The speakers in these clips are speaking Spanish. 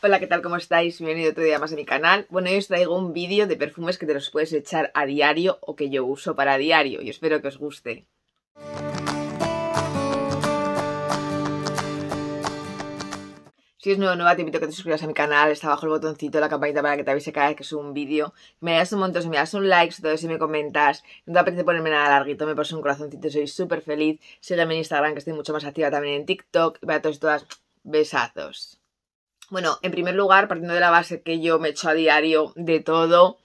Hola, ¿qué tal? ¿Cómo estáis? Bienvenido otro día más a mi canal. Bueno, hoy os traigo un vídeo de perfumes que te los puedes echar a diario o que yo uso para diario y espero que os guste. Si es nuevo nueva, te invito a que te suscribas a mi canal, está abajo el botoncito, la campanita para que te avise cada vez que subo un vídeo. Me das un montón, si me das un like, todo si me comentas, no te apetece ponerme nada larguito, me pones un corazoncito, soy súper feliz. Sígueme en Instagram, que estoy mucho más activa también en TikTok, y para todos y todas, besazos. Bueno, en primer lugar, partiendo de la base que yo me echo a diario de todo,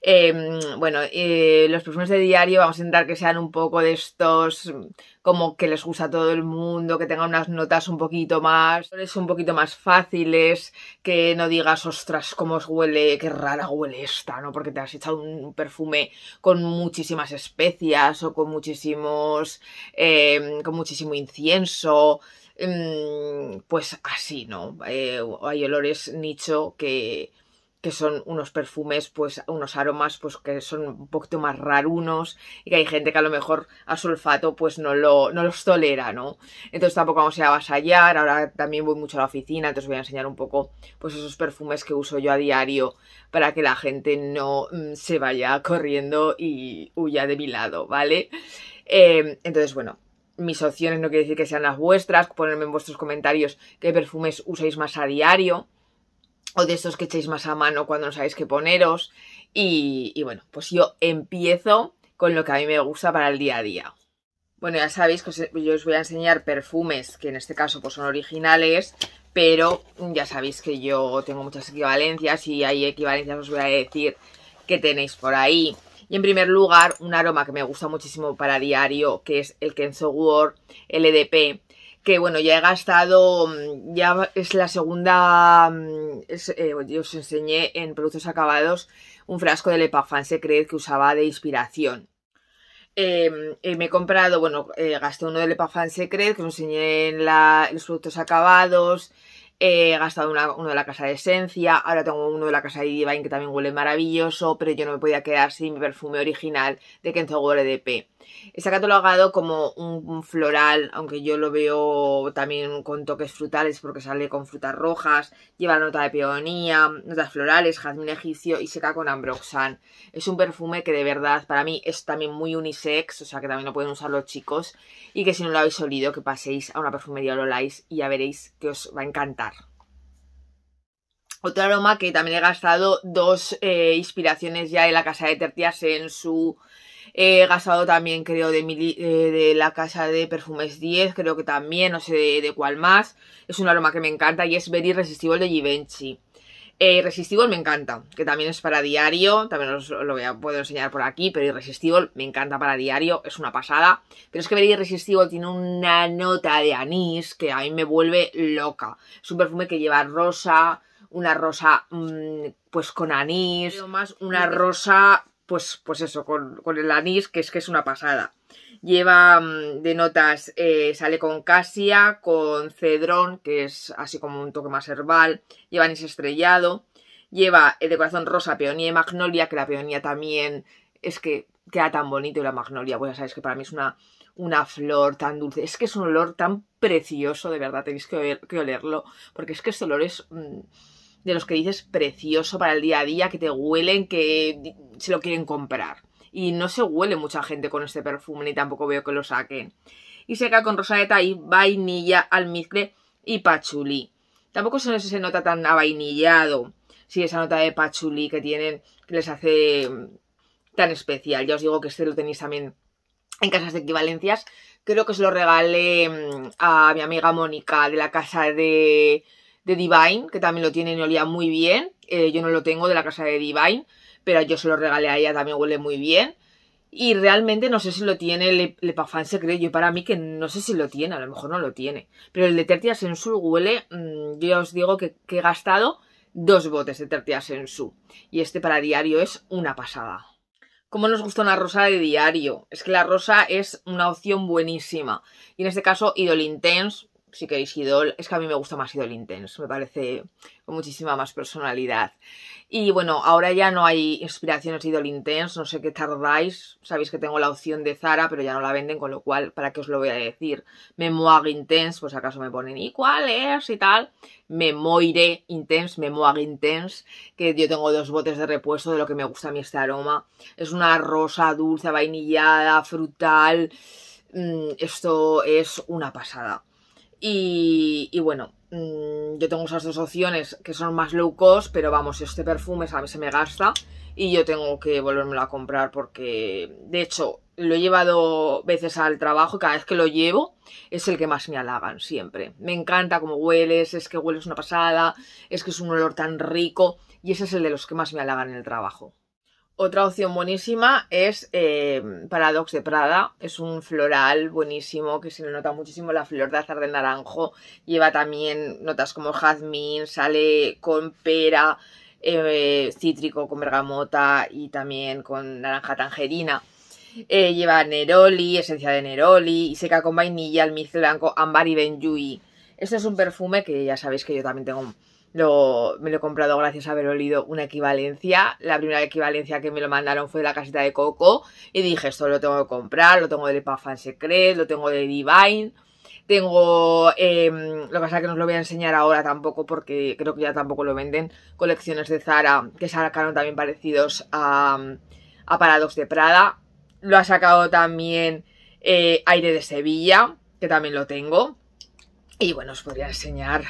em, bueno, eh, los perfumes de diario vamos a intentar que sean un poco de estos, como que les gusta a todo el mundo, que tengan unas notas un poquito más, un poquito más fáciles, que no digas, ostras, cómo os huele, qué rara huele esta, ¿no? Porque te has echado un perfume con muchísimas especias o con muchísimos, em, con muchísimo incienso. Em, pues así, ¿no? Eh, hay olores nicho que, que son unos perfumes, pues unos aromas, pues que son un poquito más rarunos y que hay gente que a lo mejor a su olfato pues no, lo, no los tolera, ¿no? Entonces tampoco vamos a avasallar, ahora también voy mucho a la oficina, entonces voy a enseñar un poco pues esos perfumes que uso yo a diario para que la gente no mm, se vaya corriendo y huya de mi lado, ¿vale? Em, entonces, bueno, mis opciones no quiere decir que sean las vuestras, ponerme en vuestros comentarios qué perfumes usáis más a diario o de estos que echéis más a mano cuando no sabéis qué poneros. Y, bueno, pues yo empiezo con lo que a mí me gusta para el día a día. Bueno, ya sabéis que yo os voy a enseñar perfumes que en este caso pues, son originales, pero ya sabéis que yo tengo muchas equivalencias y hay equivalencias os voy a decir que tenéis por ahí. Y en primer lugar, un aroma que me gusta muchísimo para diario, que es el Kenzo Word LDP, que bueno, ya he gastado, mm, ya es la segunda, mm, eh, yo os enseñé en productos acabados un frasco de Le Secret que usaba de inspiración. Em, eh, me he comprado, bueno, eh, gasté uno de EpaFan Secret que os enseñé en, en los productos acabados, He gastado uno de la casa de esencia, ahora tengo uno de la casa de Divine que también huele maravilloso, pero yo no me podía quedar sin mi perfume original de Kenzo Gore Está catalogado como un, floral, aunque yo lo veo también con toques frutales porque sale con frutas rojas, lleva la nota de peonía, notas florales, jazmín egipcio y seca con ambroxan. Es un perfume que de verdad para mí es también muy unisex, o sea que también lo pueden usar los chicos y que si no lo habéis olido que paséis a una perfumería lo y ya veréis que os va a encantar. Otro aroma que también he gastado dos eh, inspiraciones ya de la casa de Tertias en su... He eh, gastado también, creo, eh, de, la casa de perfumes 10, creo que también, no sé de, cuál más. Es un aroma que me encanta y es Very irresistible de Givenchy. Irresistible me encanta, que también es para diario, también os lo voy a, poder enseñar por aquí, pero Irresistible me encanta para diario, es una pasada. Pero es que Very Irresistible tiene una nota de anís que a mí me vuelve loca. Es un perfume que lleva rosa, una rosa mm, pues con anís, una rosa pues, pues eso, con, el anís, que es que es una pasada. Lleva mm, de notas, eh, sale con casia, con cedrón, que es así como un toque más herbal, lleva anís estrellado, lleva eh, de corazón rosa, peonía y magnolia, que la peonía también es que queda tan bonito y la magnolia, pues ya que para mí es una, una flor tan dulce. Es que es un olor tan precioso, de verdad, tenéis que, olerlo, porque es que este olor es... Mm, de los que dices precioso para el día a día, que te huelen, que se lo quieren comprar. Y no se huele mucha gente con este perfume, ni tampoco veo que lo saquen. Y seca con rosadeta y vainilla, almizcle y pachulí. Tampoco se, se nota tan avainillado. Si esa nota de pachulí que tienen, que les hace mm, tan especial. Ya os digo que este lo tenéis también en casas de equivalencias. Creo que se lo regalé mm, a mi amiga Mónica de la casa de de Divine, que también lo tiene y olía muy bien. Eh, yo no lo tengo de la casa de Divine, pero yo se lo regalé a ella, también huele muy bien. Y realmente no sé si lo tiene Le, Le Parfum Secret. Yo para mí que no sé si lo tiene, a lo mejor no lo tiene. Pero el de Tertia Sensu huele, mm, yo os digo que, que, he gastado dos botes de Tertia Sensu. Y este para diario es una pasada. ¿Cómo nos gusta una rosa de diario? Es que la rosa es una opción buenísima. Y en este caso, Idol Intense, si queréis Idol, es que a mí me gusta más Idol Intense, me parece con muchísima más personalidad. Y bueno, ahora ya no hay inspiraciones Idol Intense, no sé qué tardáis, sabéis que tengo la opción de Zara, pero ya no la venden, con lo cual, ¿para qué os lo voy a decir? Memoir Intense, pues acaso me ponen, ¿y cuál es? y tal. Memoire Intense, Memoir Intense, que yo tengo dos botes de repuesto de lo que me gusta a mí este aroma. Es una rosa dulce, vainillada, frutal. Mm, esto es una pasada y, bueno, mm, yo tengo esas dos opciones que son más low cost, pero vamos, este perfume a mí se me gasta y yo tengo que volvérmelo a comprar porque, de hecho, lo he llevado veces al trabajo y cada vez que lo llevo es el que más me halagan siempre. Me encanta cómo hueles, es que hueles una pasada, es que es un olor tan rico y ese es el de los que más me halagan en el trabajo. Otra opción buenísima es eh, Paradox de Prada. Es un floral buenísimo que se le nota muchísimo la flor de azar de naranjo. Lleva también notas como jazmín, sale con pera, eh, cítrico, con bergamota y también con naranja tangerina. Eh, lleva neroli, esencia de neroli, y seca con vainilla, almizcle blanco, ambar y benjuí. Este es un perfume que ya sabéis que yo también tengo me lo he comprado gracias a haber olido una equivalencia. La primera equivalencia que me lo mandaron fue de la casita de Coco. Y dije, esto lo tengo que comprar, lo tengo de Fan Secret, lo tengo de Divine. Tengo, em, lo que pasa es que no os lo voy a enseñar ahora tampoco porque creo que ya tampoco lo venden, colecciones de Zara que sacaron también parecidos a, Parados de Prada. Lo ha sacado también eh, Aire de Sevilla, que también lo tengo. Y bueno, os podría enseñar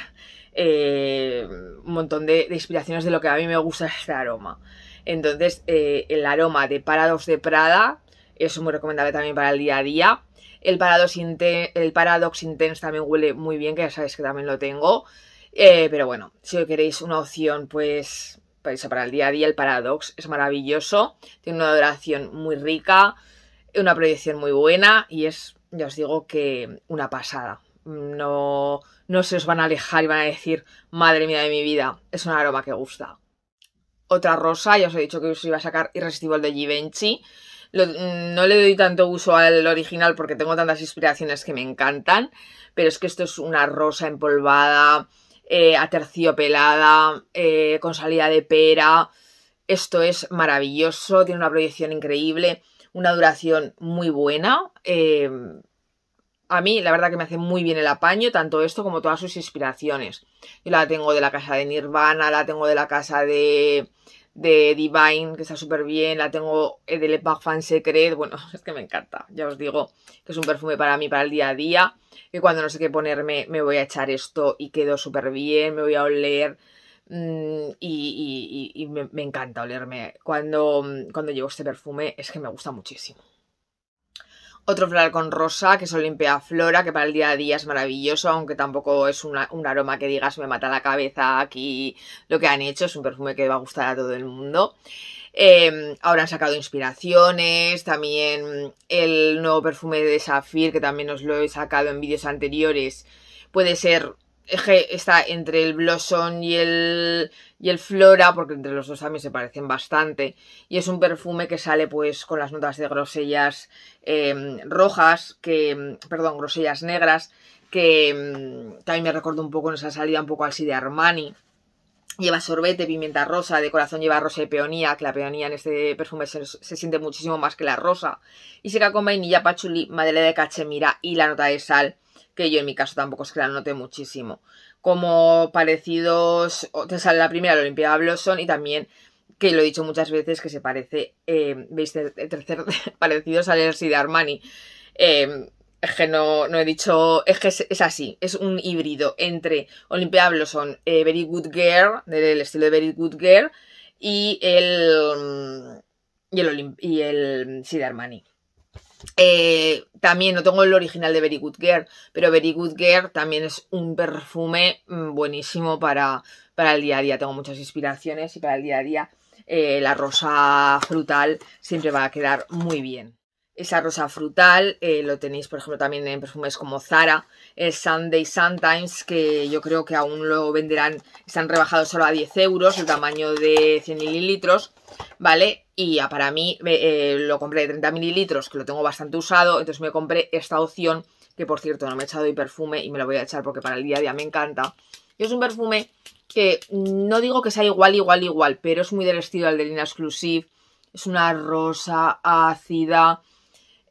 eh, un montón de, inspiraciones de lo que a mí me gusta este aroma. Entonces, eh, el aroma de Paradox de Prada es muy recomendable también para el día a día. El Paradox, el Paradox Intense también huele muy bien, que ya sabéis que también lo tengo. Eh, pero bueno, si queréis una opción, pues para el día a día, el Paradox es maravilloso. Tiene una duración muy rica, una proyección muy buena y es, ya os digo, que una pasada. No, no se os van a alejar y van a decir, madre mía de mi vida, es un aroma que gusta. Otra rosa, ya os he dicho que os iba a sacar Irresistible de Givenchy. Mm, no le doy tanto uso al original porque tengo tantas inspiraciones que me encantan, pero es que esto es una rosa empolvada, a eh, aterciopelada, eh, con salida de pera. Esto es maravilloso, tiene una proyección increíble, una duración muy buena. Eh, a mí, la verdad que me hace muy bien el apaño, tanto esto como todas sus inspiraciones. Yo la tengo de la casa de Nirvana, la tengo de la casa de, Divine, que está súper bien, la tengo eh, de Le Parfum Secret, bueno, es que me encanta, ya os digo que es un perfume para mí, para el día a día, que cuando no sé qué ponerme me voy a echar esto y quedo súper bien, me voy a oler mm, y, me, me, encanta olerme. Cuando, mm, cuando llevo este perfume es que me gusta muchísimo. Otro floral con rosa, que es Olimpia Flora, que para el día a día es maravilloso, aunque tampoco es un aroma que digas me mata la cabeza aquí lo que han hecho. Es un perfume que va a gustar a todo el mundo. Em, ahora han sacado inspiraciones, también el nuevo perfume de Desafir, que también os lo he sacado en vídeos anteriores, puede ser Eje está entre el Blossom y el, y el Flora, porque entre los dos a mí se parecen bastante. Y es un perfume que sale pues con las notas de grosellas em, rojas, que, perdón, grosellas negras, que también mm, me recuerda un poco en esa salida un poco así de Armani. Lleva sorbete, pimienta rosa, de corazón lleva rosa y peonía, que la peonía en este perfume se, siente muchísimo más que la rosa. Y se seca con vainilla, pachuli, madera de cachemira y la nota de sal que yo en mi caso tampoco es que la note muchísimo. Como parecidos, o sale la primera, la Olimpiada Blossom, y también, que lo he dicho muchas veces, que se parece, eh, veis, el tercer parecido sale el de Armani. Em, es que no, no, he dicho, es que es, así, es un híbrido entre Olympia Blossom, eh, Very Good Girl, del estilo de Very Good Girl, y el, mm, y el, y el Armani. Eh, también no tengo el original de Very Good Girl, pero Very Good Girl también es un perfume mm, buenísimo para, para el día a día. Tengo muchas inspiraciones y para el día a día eh, la rosa frutal siempre va a quedar muy bien. Esa rosa frutal eh, lo tenéis, por ejemplo, también en perfumes como Zara, el Sunday Sometimes, que yo creo que aún lo venderán, están rebajados solo a 10 euros, el tamaño de 100 mililitros, ¿vale? Y ya para mí eh, lo compré de 30 mililitros, que lo tengo bastante usado, entonces me compré esta opción, que por cierto no me he echado de perfume y me lo voy a echar porque para el día a día me encanta. Y es un perfume que no digo que sea igual, igual, igual, pero es muy del estilo al de Lina Exclusive. Es una rosa ácida.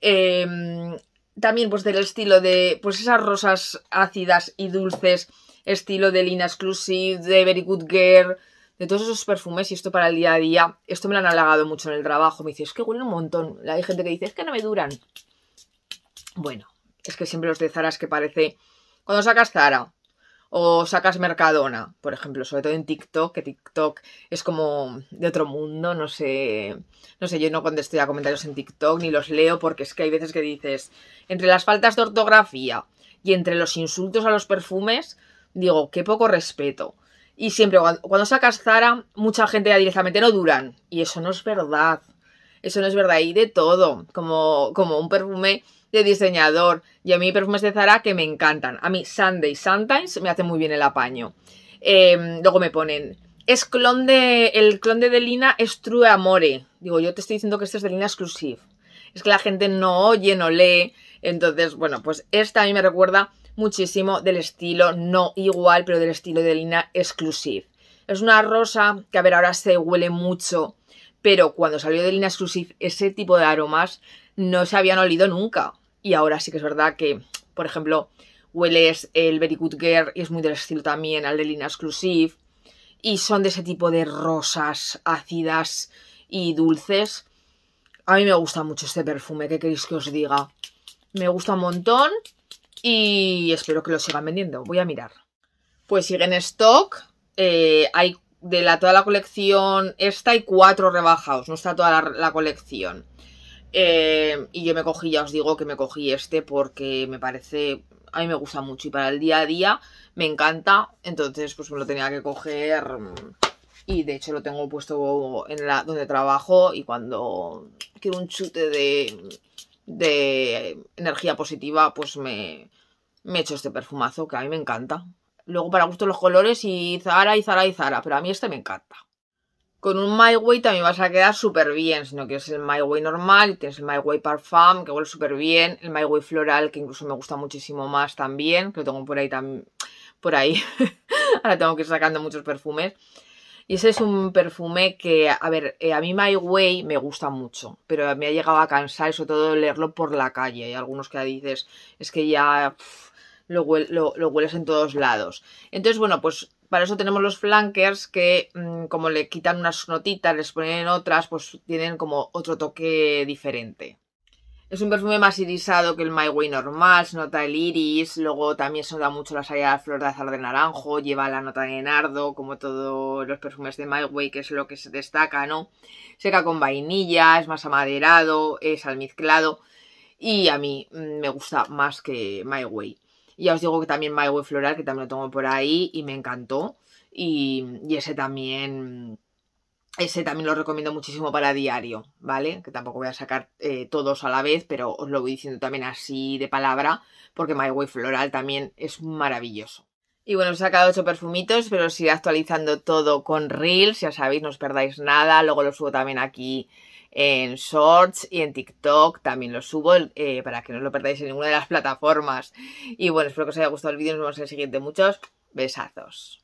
Em, también pues del estilo de pues esas rosas ácidas y dulces, estilo de Lina Exclusive, de Very Good Girl, de todos esos perfumes y esto para el día a día, esto me lo han halagado mucho en el trabajo. Me dice, es que huele un montón. Hay gente que dice, es que no me duran. Bueno, es que siempre los de Zara es que parece... Cuando sacas Zara o sacas Mercadona, por ejemplo, sobre todo en TikTok, que TikTok es como de otro mundo, no sé, no sé, yo no contesto a comentarios en TikTok ni los leo porque es que hay veces que dices, entre las faltas de ortografía y entre los insultos a los perfumes, digo, qué poco respeto. Y siempre cuando sacas Zara, mucha gente ya directamente no duran. Y eso no es verdad. Eso no es verdad. Y de todo. Como, como un perfume de diseñador. Y a mí perfumes de Zara que me encantan. A mí Sunday Sometimes me hace muy bien el apaño. Em, luego me ponen. Es clon de. El clon de Delina es True Amore. Digo, yo te estoy diciendo que este es Delina Exclusive. Es que la gente no oye, no lee. Entonces, bueno, pues esta a mí me recuerda muchísimo del estilo, no igual, pero del estilo de Lina Exclusive. Es una rosa que, a ver, ahora se huele mucho, pero cuando salió de Lina Exclusive, ese tipo de aromas no se habían olido nunca. Y ahora sí que es verdad que, por ejemplo, hueles el Very Good Girl y es muy del estilo también al de Lina Exclusive. Y son de ese tipo de rosas ácidas y dulces. A mí me gusta mucho este perfume, ¿qué queréis que os diga? Me gusta un montón. Y espero que lo sigan vendiendo. Voy a mirar. Pues sigue en stock. Eh, hay de la, toda la colección esta Hay cuatro rebajados. No está toda la, colección. Eh, y yo me cogí, ya os digo que me cogí este porque me parece, a mí me gusta mucho y para el día a día me encanta. Entonces, pues me lo tenía que coger mm, y de hecho lo tengo puesto en la donde trabajo y cuando quiero un chute de de energía positiva, pues me, me he este perfumazo que a mí me encanta. Luego para gusto los colores y Zara y Zara y Zara, pero a mí este me encanta. Con un My Way también vas a quedar súper bien, sino que es el My Way normal, tienes el My Way Parfum, que huele súper bien, el My Way Floral, que incluso me gusta muchísimo más también, que lo tengo por ahí también, por ahí, ahora tengo que ir sacando muchos perfumes. Y ese es un perfume que, a ver, eh, a mí My Way me gusta mucho, pero me ha llegado a cansar, sobre todo leerlo por la calle. y algunos que dices, es que ya lo, hueles en todos lados. Entonces, bueno, pues para eso tenemos los flankers que mm, como le quitan unas notitas, les ponen otras, pues tienen como otro toque diferente. Es un perfume más irisado que el My Way normal, se nota el iris, luego también se nota mucho la salida de flor de de naranjo, lleva la nota de nardo, como todos los perfumes de My Way, que es lo que se destaca, ¿no? Seca con vainilla, es más amaderado, es almizclado y a mí mm, me gusta más que My Way. Ya os digo que también My Way Floral, que también lo tengo por ahí y me encantó y, y ese también ese también lo recomiendo muchísimo para diario, ¿vale? Que tampoco voy a sacar eh, todos a la vez, pero os lo voy diciendo también así de palabra, porque My Way Floral también es maravilloso. Y bueno, he sacado 8 perfumitos, pero os iré actualizando todo con Reels, ya sabéis, no os perdáis nada. Luego lo subo también aquí en Shorts y en TikTok también lo subo eh, para que no os lo perdáis en ninguna de las plataformas. Y bueno, espero que os haya gustado el vídeo, nos vemos en el siguiente. Muchos besazos.